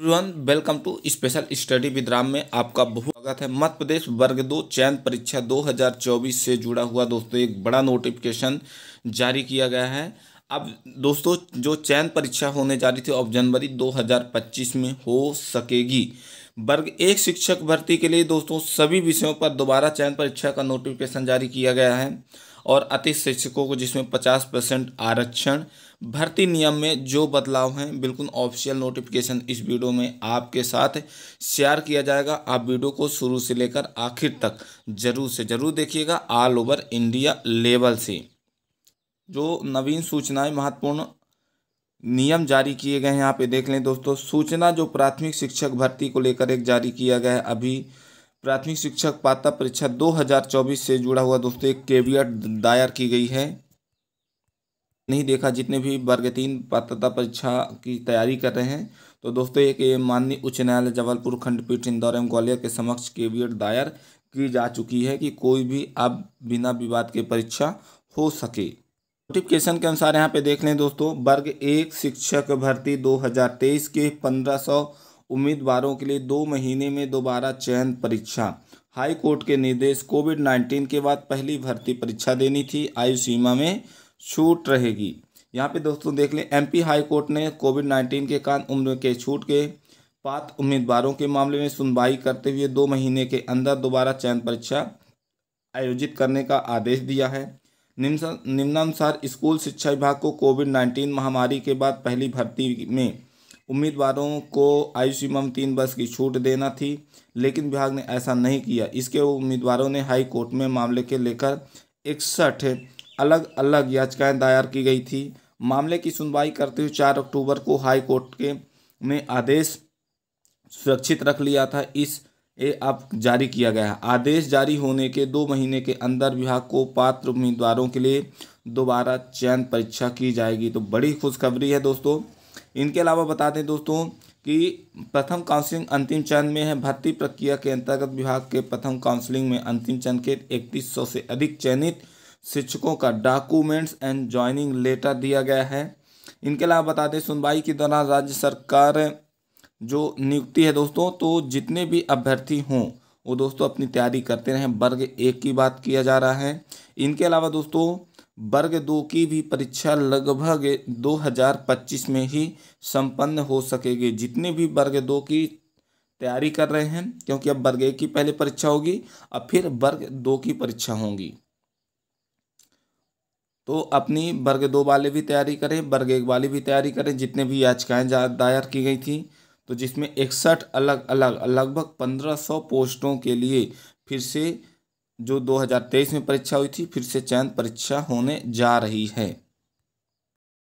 everyone welcome to special study with Ram में आपका बहुत स्वागत है मध्य प्रदेश वर्ग दो चयन परीक्षा 2024 से जुड़ा हुआ दोस्तों एक बड़ा नोटिफिकेशन जारी किया गया है अब दोस्तों जो चयन परीक्षा होने जा रही थी अब जनवरी 2025 में हो सकेगी वर्ग एक शिक्षक भर्ती के लिए दोस्तों सभी विषयों पर दोबारा चयन परीक्षा का नोटिफिकेशन जारी किया गया है और अति शिक्षकों को जिसमें पचास परसेंट आरक्षण भर्ती नियम में जो बदलाव हैं बिल्कुल ऑफिशियल नोटिफिकेशन इस वीडियो में आपके साथ शेयर किया जाएगा आप वीडियो को शुरू से लेकर आखिर तक जरूर से ज़रूर देखिएगा ऑल ओवर इंडिया लेवल से जो नवीन सूचनाएं महत्वपूर्ण नियम जारी किए गए हैं यहाँ पे देख लें दोस्तों सूचना जो प्राथमिक शिक्षक भर्ती को लेकर एक जारी किया गया है अभी प्राथमिक शिक्षक पात्रता परीक्षा 2024 से जुड़ा हुआ दोस्तों एक केवियट दायर की गई है नहीं देखा जितने भी वर्ग तीन पात्रता परीक्षा की तैयारी कर रहे हैं तो दोस्तों एक माननीय उच्च न्यायालय जबलपुर खंडपीठ इंदौर एवं ग्वालियर के समक्ष केवियट दायर की जा चुकी है कि कोई भी अब बिना विवाद के परीक्षा हो सके नोटिफिकेशन के अनुसार यहाँ पे देख लें दोस्तों वर्ग एक शिक्षक भर्ती 2023 के पंद्रह उम्मीदवारों के लिए दो महीने में दोबारा चयन परीक्षा हाई कोर्ट के निर्देश कोविड नाइन्टीन के बाद पहली भर्ती परीक्षा देनी थी आयु सीमा में छूट रहेगी यहाँ पे दोस्तों देख लें एमपी हाई कोर्ट ने कोविड नाइन्टीन के कारण उम्र के छूट के पात्र उम्मीदवारों के मामले में सुनवाई करते हुए दो महीने के अंदर दोबारा चयन परीक्षा आयोजित करने का आदेश दिया है निम्नानुसार स्कूल शिक्षा विभाग को कोविड नाइन्टीन महामारी के बाद पहली भर्ती में उम्मीदवारों को आयु सीमा तीन वर्ष की छूट देना थी लेकिन विभाग ने ऐसा नहीं किया इसके उम्मीदवारों ने हाई कोर्ट में मामले के लेकर इकसठ अलग अलग याचिकाएं दायर की गई थी मामले की सुनवाई करते हुए चार अक्टूबर को हाई कोर्ट के में आदेश सुरक्षित रख लिया था इस ए अब जारी किया गया है आदेश जारी होने के दो महीने के अंदर विभाग को पात्र उम्मीदवारों के लिए दोबारा चयन परीक्षा की जाएगी तो बड़ी खुशखबरी है दोस्तों इनके अलावा बता दें दोस्तों कि प्रथम काउंसलिंग अंतिम चरण में है भर्ती प्रक्रिया के अंतर्गत विभाग के प्रथम काउंसलिंग में अंतिम चरण के इकतीस सौ से अधिक चयनित शिक्षकों का डॉक्यूमेंट्स एंड ज्वाइनिंग लेटर दिया गया है इनके अलावा बता दें सुनवाई के दौरान राज्य सरकार जो नियुक्ति है दोस्तों तो जितने भी अभ्यर्थी हों वो दोस्तों अपनी तैयारी करते रहें वर्ग एक की बात किया जा रहा है इनके अलावा दोस्तों वर्ग दो की भी परीक्षा लगभग 2025 में ही संपन्न हो सकेगी जितने भी वर्ग दो की तैयारी कर रहे हैं क्योंकि अब वर्ग एक की पहले परीक्षा होगी और फिर वर्ग दो की परीक्षा होगी तो अपनी वर्ग दो वाले भी तैयारी करें वर्ग एक वाली भी तैयारी करें जितने भी याचिकाएं दायर की गई थी तो जिसमें इकसठ अलग अलग लगभग पंद्रह सौ पोस्टों के लिए फिर से जो 2023 में परीक्षा हुई थी फिर से चयन परीक्षा होने जा रही है